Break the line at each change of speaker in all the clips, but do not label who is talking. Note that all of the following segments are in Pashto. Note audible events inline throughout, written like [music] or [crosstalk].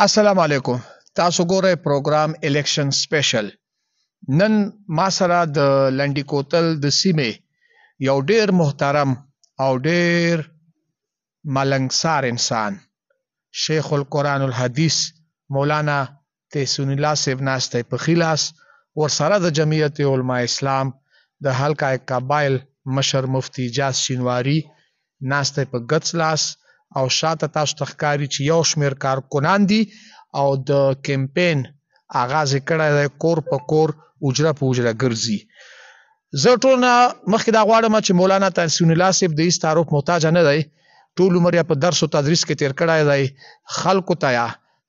السلام علیکم تاسو ګوره پروګرام الیکشن سپیشل نن ما سره د لنډی کوتل د سیمې یو ډیر محترم او ډیر ملنګسار انسان شیخ القرآن الحدیث مولانا تحسین الله صاحب ناشته په خلاص ور سره د جمعیت علما اسلام د حلقه قبایل مشر مفتی جاز شینواری ناشته په گڅلاس او شاته تاسو تخکاری چې یو شمیر کارکنان دي او د کمپین آغاز کړه د کور په کور اجره په اجره ګرځي زه ټول نه مخکې دا غواړم چې مولانا تحسین الله صاحب د ایست تعارف محتاج نه دی ټول عمر په درس او تدریس کې تیر کړای دی خلکو ته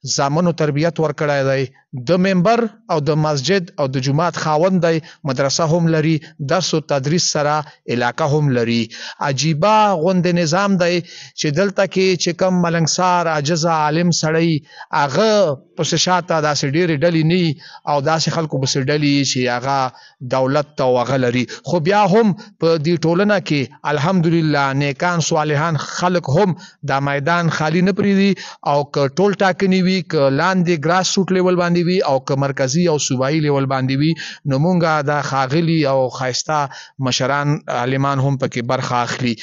زامنو تربيت ورکړای دی د ممبر او د مسجد او د جماعت خاوند دی مدرسه هم لري درس او تدریس سره علاقه هم لري عجيبه غوند نظام دی چې دلته کې چې کم ملنګسار عجز عالم سړی هغه پس شاته داسې ډېری ډلې نه او داسې خلکو بس ډلې چې هغه دولت ته وغه لري خو بیا هم په دې ټولنه کې الحمدلله نیکان صالحان خلک هم دا میدان خالی نه پریدي او ټول ټاکنی وي وي ک لاندې ګراس روټ لیول باندې وي او ک مرکزی او صوبایي لیول باندې وي نو مونږه دا خاغلی او خایستا مشران عالمان هم پکې برخه اخلي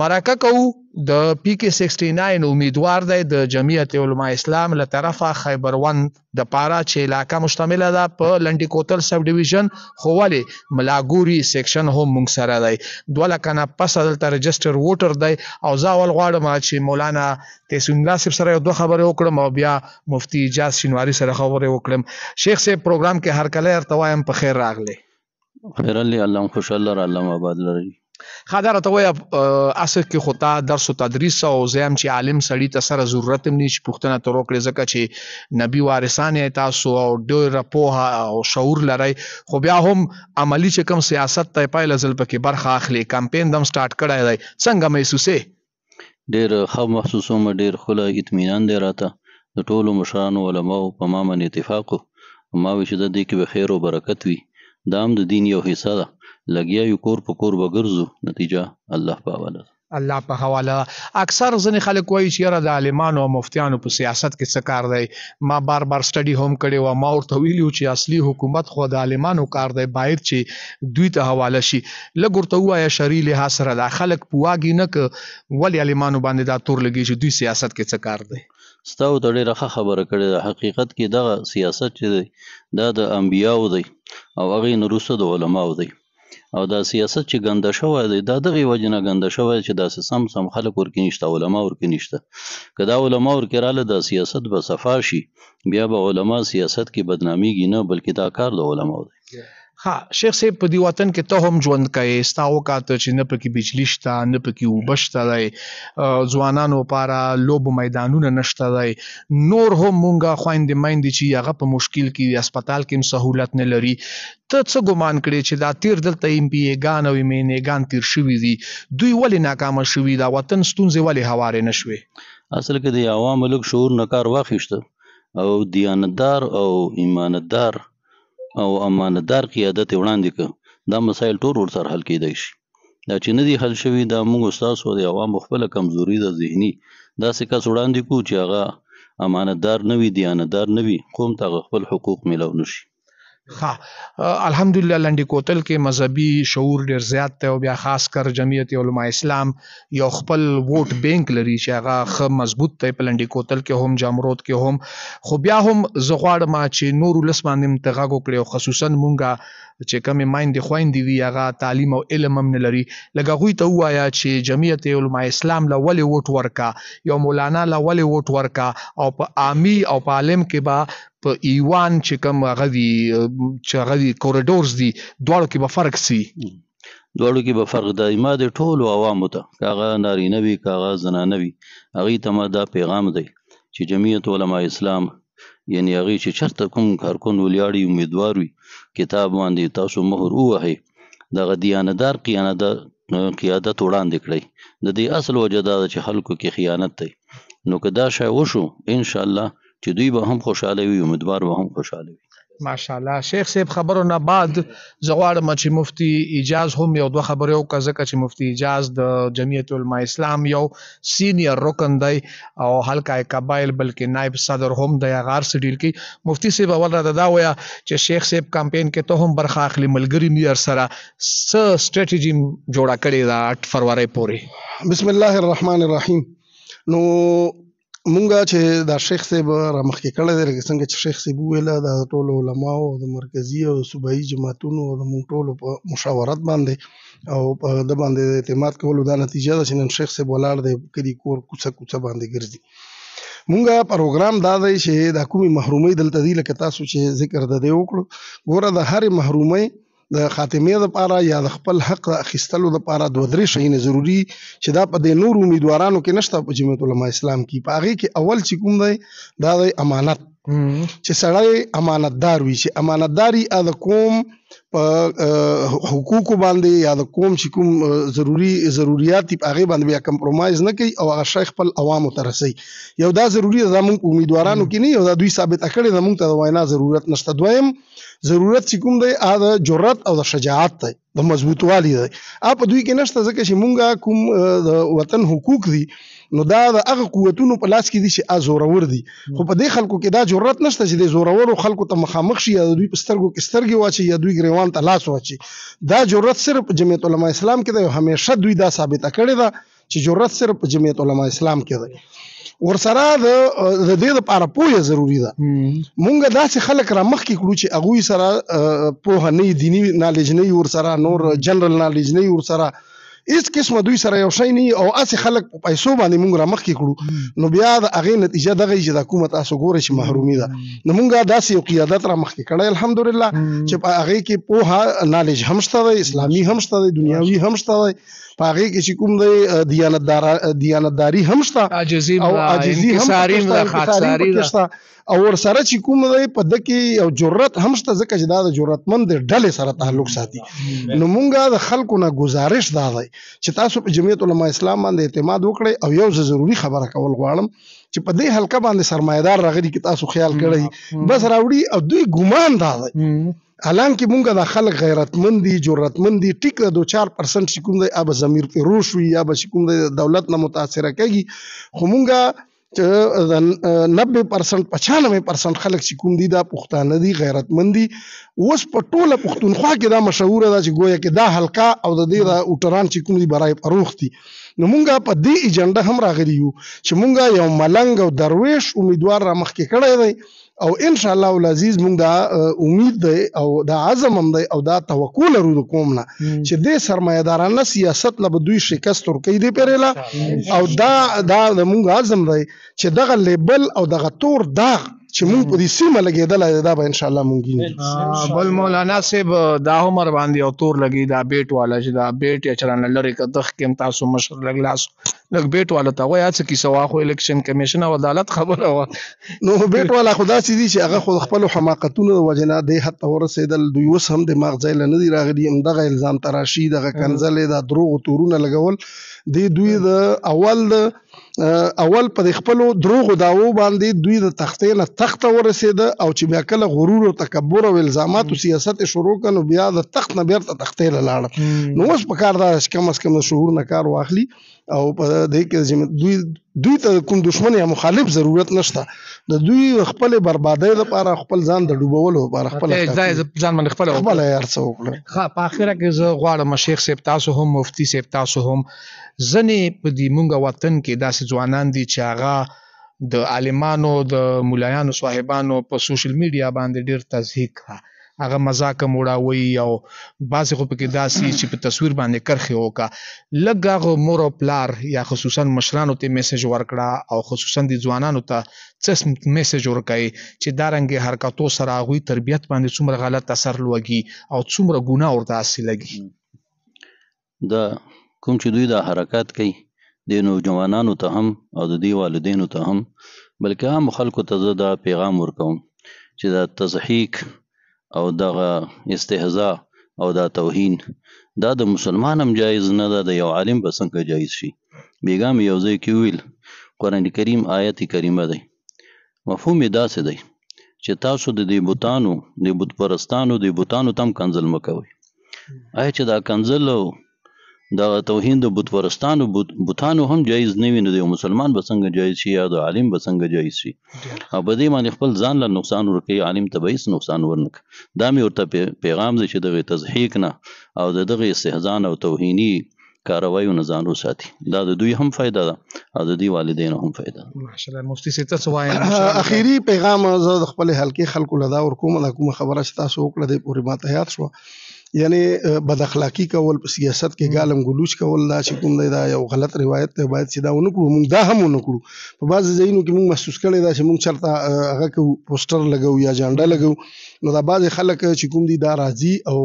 مرکه کوو د پی کې 69 امیدوار دی د جمعیت علما اسلام له طرفه خیبروان د پارا چې علاقہ مشتمل ده په لنډی کوتل سب ډیویژن خووالي ملاګوري سیکشن هم موږ سره دی دوله کنه پس دلته ريجستره ووټر دی او زاول غواړم چې مولانا تیسون الله صاحب سره دوه خبرې وکړم او بیا مفتی اجاز شینواری سره خبرې وکړم شیخ صاحب پروګرام کې هر کله ارتوایم په خیر راغله
خیر الله الله خوشاله الله آباد لري خاطر
ته وای اصل کې خو تا درس او تدریس او زم چې عالم سړی ته سره ضرورت هم نشي پښتنه تر وکړي ځکه چې نبی وارثان تاسو او ډېر په او شعور لري خو بیا هم عملی چې کم سیاست ته پایله ځل پکې برخه اخلي کمپین دم سٹارټ کړای دی څنګه محسوسه
ډېر خو محسوسوم ډېر خله اطمینان دی راته د ټولو مشرانو علماو په ما باندې اتفاق ما وی چې د دې کې به خیر او برکت وي دا هم د دین یو حصہ ده لګیا یو کور په کور وګرځو نتیجه الله په حواله
الله په حواله اکثر ځنې خلک وایي چې را د عالمانو او مفتیانو په سیاست کې څه کار دی ما بار بار سټډي هم کړي و ما ورته ویلو چې اصلي حکومت خو د عالمانو کار دی باید چې دوی ته حواله شي لګورته وایا شری له سره د خلک پواګي نه ک ول عالمانو باندې دا تور لګي چې دوی سیاست کې څه کار دی
ستاسو د ډیره خبره کړې ده حقیقت کې دغه سیاست چې دی دا د انبیاو دی او هغه نورسه د علماو دی او دا سیاست چې ګنده شوی دی دا دغې وجې نه ګنده شوی چې داسې سم سم خلک ورکې نشته علما ورکې نشته که دا علما ورکې راله دا سیاست به صفا شي بیا به علما سیاست کې بدنامیږي نه بلکې دا کار د علماو دی
ها شیخ صاحب په دی وطن کې ته هم ژوند کوي ستاو کاته چې نه پکې بجلی شته نه پکې وبشته دی ځوانانو لپاره لوب میدانونه نشته دی نور هم مونږه خويندې مایندې چې هغه په مشکل کې هسپتال کې سہولت نه لري ته څه ګمان کړي چې دا تیر دلته ایم پی ګان او مینې ګان تیر شوی دي دوی ولې ناکامه شوی دا وطن ستونزې ولې هوارې نشوي
اصل کې د عوامو لک شعور نه کار واخیشته او دیانتدار او ایماندار او امانتدار قیادت وړاندې کړ دا مسایل ټول ورسره حل کېدای شي دا چې نه دي حل شوي دا موږ ستاسو د عوامو خپله کمزوري ده ذهني داسې کس وړاندې کړو چې هغه امانتدار نه وي دیانتدار نه وي قوم ته هغه خپل حقوق میلاو نه شي
ښه الحمدلله لنډی کوتل کې مذهبي شعور ډیر زیات دی او بیا خاص کر جمعیت علما اسلام یو خپل ووټ بینک لري چې هغه خه مضبوط دی په لنډی کوتل کې هم جامرود کې هم خو بیا هم زغواړ ما چې نور لسمانم تغاګو کړو خصوصا مونږه چې کومې مایندې خويندې وي هغه تعلیم او علم هم لري لکه غوي ته وایا چې جمعیت علما اسلام له ولې ووټ ورکا یو مولانا له ولې ووټ ورکا او په عامي او په عالم کې با په ایوان چې کوم هغه دی چې هغه دی کوریډورز دی دواړو کې به فرق سي
دواړو کې به فرق دایمه د ټولو عوامو ته کاغه نارینه وي کاغه زنانه وي هغه ته ما دا پیغام دی چې جمعیت علما اسلام یعنی هغه چې چرته کوم کارکون ولیاړي امیدوار وي کتاب باندې تاسو مهر ووهي دغه دیانتدار قیانت قیادت وړاندې کړی د دې اصل وجه دا چې خلکو کې خیانت دی نو که دا شی وشو ان شاء الله چې دوی به هم خوشاله وي امیدوار به هم خوشاله وي
ماشاءالله شیخ صاحب خبرو نه بعد زغواړم چې مفتی اجاز هم یو دوه خبرې وکړه ځکه چې مفتی اجاز د جمعیت العلماء اسلام یو سینیئر رکن دی او حلقه قبایل بلکې نائب صدر هم دی غار سډیل کې مفتی صاحب اول را دا ویا چې شیخ صاحب کمپین کې ته هم برخه اخلي ملګری نیر سره س سټریټیجی جوړه کړې دا 8 فروری پورې
بسم الله الرحمن الرحیم نو مونږه چې دا شیخ صاحب را مخکې کړی دی لکه څنګه چې شیخ صاحب وویله دا د ټولو علماو د مرکزي او صوبایي جماعتونو او د مونږ ټولو په مشاورت باندې او په د باندې اعتماد کولو دا نتیجه ده چې نن شیخ صاحب ولاړ دی کدي کور کوڅه کوڅه باندې ګرځي مونږه پروګرام دا دی چې دا کومي محرومي دلته دی لکه تاسو چې ذکر د دې وکړو ګوره د هر محرومي د خاتمه لپاره یا د خپل حق اخیستلو لپاره دوه درې شیونه ضروری چې دا په د نور امیدوارانو کې نشته په جمعیت العلماء اسلام کې پاغي کې اول چې کوم دی دا د امانت چې سړی امانتدار وي چې امانتداري ا د قوم په حقوق باندې یا د قوم چې کوم ضروری ضرورت په هغه باندې بیا کمپرمایز نه کوي او هغه شیخ خپل عوامو ته رسي یو دا ضروری ده زموږ امیدوارانو کې نه یو دا دوی ثابت کړي زموږ ته وینا ضرورت نشته دویم ضرورت چې کوم دی ا د جرأت او د شجاعت دی د مضبوطوالي دی ا په دوی کې نشته ځکه چې مونږه کوم د وطن حقوق دي نو دا د هغه قوتونو په لاس کې دي چې ازورور دي خو په دې خلکو کې دا جرأت نشته چې د زورورو خلکو ته مخامخ شي یا دوی په سترګو کې سترګې واچي یا دوی ګریوان ته لاس واچي دا جرأت صرف جمعیت علما اسلام کې دی همیشه دوی دا ثابته کړې ده چې جرأت صرف جمعیت علما اسلام کې دی ورسره د د دې لپاره پوهه ضروری ده مونږ داسې خلک را مخ کې کړو چې هغه سره پوهه نه دینی نالج نه ورسره نور جنرال نالج نه ورسره هیڅ قسمه دوی سره یو شی نه او اسی خلک په پیسو باندې مونږ را مخ کې کړو نو بیا د اغه نتیجه دغه چې د حکومت تاسو ګوره چې محرومي ده نو مونږه داسې یو قیادت را مخ کې کړی الحمدلله چې په اغه کې په ها نالج همشته ده اسلامي همشته ده دنیوي همشته ده په اغه کې چې کوم دی دیانتدار دیانتداری همشته عاجزي او عاجزي همشته مداخلتاري ده او ور سره چې کوم دی په دکی او جرأت همشته ځکه چې دا د جرأتمند ډلې سره تعلق ساتي
نو
مونږه د خلکو نه گزارش دا دی چې تاسو په جمعیت علما اسلام باندې اعتماد وکړئ او یو ضروري خبره کول غواړم چې په دې حلقه باندې سرمایدار راغلي کې تاسو خیال کړئ بس راوړي او دوی ګمان دا دی حالانکه مونږه د خلک غیرتمند دي جرأتمند دي ټیک د 4% شکوم دی اب زمير په روش وي یا به شکوم د دولت نه متاثر کیږي خو مونږه چې 90% 95% خلک چې کوم دي دا پښتانه دي غیرتمند دي اوس په ټوله پښتونخوا کې دا مشهور ده چې گویا کې دا حلقه او د دې اوټران چې کوم دي برای پروخ دي نو مونږه په دې ایجنډا هم راغلی یو چې مونږه یو ملنګ او درویش امیدوار را مخ کې کړی دی او ان شاء الله العزيز موږ دا امید دی او دا عزم هم دی او دا توکل لرو د قوم نه چې د سرمایدارانه سیاست له دوی شکست ورکې دی پرېلا او دا دا موږ عزم دی چې دغه لیبل او دغه تور داغ چې مونږ په دې سیمه لګیدل دا به ان شاء الله مونږ
بل مولانا صاحب دا عمر باندې او تور لګی دا بیت والا چې دا بیت یا چرانه لری کدخ کم تاسو مشر لګلاس لګ بیت والا ته وای چې کیسه واخو الیکشن کمیشن او عدالت خبره و نو بیت والا
خدا چې دي چې هغه خود خپل حماقتونو وجنا د حتی ورسېدل دوی وس هم دماغ ځای لنه دی راغلی همدغه الزام تراشی دغه کنزلې دا دروغ تورونه لګول دی دوی د اول د اول په خپلو دروغو داوو باندې دوی د تختې نه تخت ورسېد او چې بیا کله غرور او تکبر او الزامات او سیاست شروع کړي بیا د تخت نه بیرته تختې لاړ نو اوس په کار دا کم از کم شعور نه کار واخلي او په دې کې دوی دوی ته کوم دشمن یا مخالف ضرورت نشته د دوی خپل بربادۍ لپاره خپل ځان د ډوبولو لپاره خپل
ځان من خپل خپل یار څو وکړه ها په اخره کې زه غواړم شیخ سیب تاسو هم مفتی سیب تاسو هم ځنې په دې مونږه وطن کې داسې ځوانان دي چې هغه د عالمانو د مولایانو صاحبانو په سوشل میډیا باندې ډیر تزهیق ها هغه مزاک موړاوي او بعضې خو پکې داسي چې په تصویر باندې کرخه وکا لګ هغه مور او پلار یا خصوصا مشرانو ته میسج ورکړه او خصوصا د ځوانانو ته څه میسج ورکړي چې دارنګ حرکتو سره غوي تربيت باندې څومره غلط اثر لوګي او څومره ګناه ورته اسی لګي
دا کوم چې دوی دا حرکت کوي د نوجوانانو ته هم او د دې والدینو ته هم بلکې عام خلکو ته زه دا پیغام ورکوم چې دا تضحیک او دغه استهزاء او دا توهین دا د مسلمان هم جایز نه ده د یو عالم به څنګه جایز شي بیګا مې یو ځای کې وویل قرآن کریم آیت کریمه دی مفهوم یې داسې دی چې تاسو د دې بوتانو د بت پرستانو د بوتانو تم کنزل مه کوئ آیا چې دا کنزل او دا توهین د بت ورستانو بوتانو هم جایز نه ویني د مسلمان به څنګه جایز شي یا د عالم به څنګه جایز شي او په دې باندې خپل ځان له نقصان ورکړي عالم ته به هیڅ نقصان ورنک دا مې ورته پیغام دی چې دغه تزهیق نه او دغه استهزاء او توهینی کاروایو نه ځان وساتي دا د دوی هم فائدہ ده او د دوی والدینو هم فائدہ
ماشاءالله مفتی سي تاسو وایي [laughs]
اخیری پیغام زه د خپل حلقې خلکو لدا ور کوم دا کوم خبره چې تاسو وکړه د پوری ما ته یاد شو یعنی بد اخلاقی کول په سیاست کې ګالم ګلوچ کول دا چې کوم دی دا یو غلط روایت ته باید سیدا ونه کړو موږ دا هم ونه کړو په بعض ځایونو کې موږ محسوس کړی دا چې موږ چرته هغه کو پوسټر لګو یا جانډه لګو نو دا بعض خلک چې کوم دی دا راضي او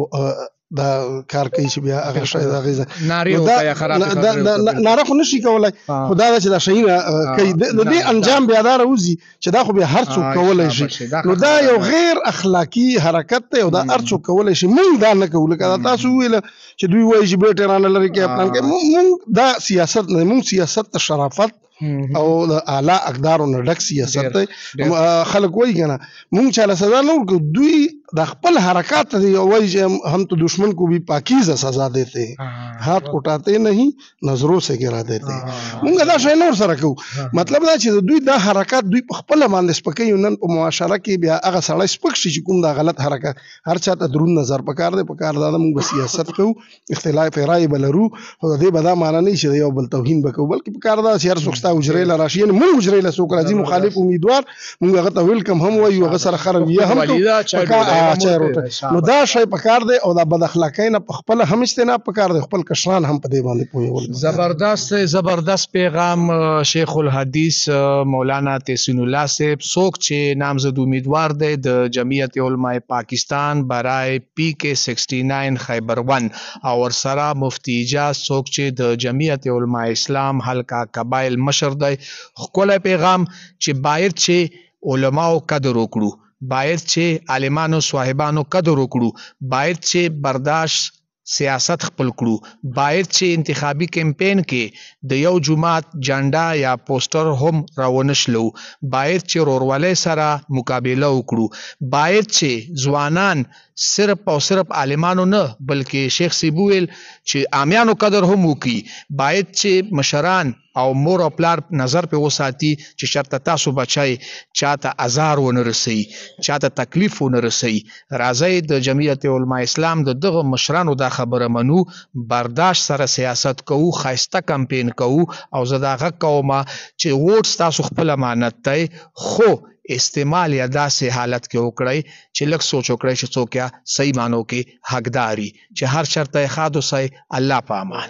دا کار کوي چې بیا هغه شی دا غیزه [laughs] ناریو یا خراب دا نارخ نشي کولای خدا دا چې دا شی کوي د دې انجام بیا دا راوځي چې دا خو بیا هر څوک کولای شي نو دا یو غیر اخلاقی حرکت دی او دا هر څوک کولای شي مونږ دا نه کوو لکه تاسو ویل چې دوی وایي چې بیٹران لري کې خپل کې مونږ دا سیاست نه مونږ سیاست ته شرافت او د اعلی اقدارو نه ډک سیاست خلک وایي کنه مونږ چې له سزا نه دوی د खपल हरकत वही हम तो दुश्मन को भी पाकिजा सजा देते हैं हाथ उठाते नहीं नजरों से गिरा देते हैं مونږ دا شی نور سره کو مطلب دا چې دوی دا حرکت دوی په خپل باندې سپکې نن په معاشره کې بیا هغه سړی سپک شي چې کوم دا غلط حرکت هر چا ته درون نظر پکار دی پکار دا موږ په سیاست کې اختلاف رائے بلرو خو دې به دا معنی نه شي یو بل توهین وکړو بلکې پکار دا چې هر څوک ستا اجرې لا راشي نه موږ اجرې لا څوک راځي مخالف امیدوار موږ هغه ته ویلکم هم وایو هغه سره خرم یې هم چیر وټه نو دا شی په کار دی او دا بد اخلاقی نه په خپل هم استنه په کار دی خپل کشران هم په دې باندې پوهول
زبردست زبردست پیغام شیخ الحدیث مولانا تحسین الله صاحب څوک چې نامزد امیدوار دی د جمعیت علماء پاکستان برای پی کے 69 خیبر 1 او ورسره مفتی اجاز څوک چې د جمعیت علماء اسلام حلقہ قبایل مشر دی خپل پیغام چې باید چې علماو قدر وکړو باید چې عالمانو صاحبانو قدر وکړو باید چې برداشت سیاست خپل کړو باید چې انتخابي کمپین کې د یو جماعت جانډا یا پوسټر هم راونشلو باید چې رورواله سره مقابله وکړو باید چې ځوانان صرف او صرف عالمانو نه بلکې شیخ سیبویل چې عامیانو قدر هم وکي باید چې مشران او مور او پلار نظر په وساتي چې شرط تاسو بچای چاته ازار ونه رسي چاته تکلیف ونه رسي راځي د جمعیت علما اسلام د دغه مشرانو دا خبره منو برداشت سره سیاست کوو خاصه کمپین کوو او زداغه کومه چې ووټ تاسو خپل امانت دی خو استعمال یا داسې حالت کې چې لږ سوچ وکړئ چې څوک یا صحیح مانو حقداري چې هر شرط خادو الله په پامان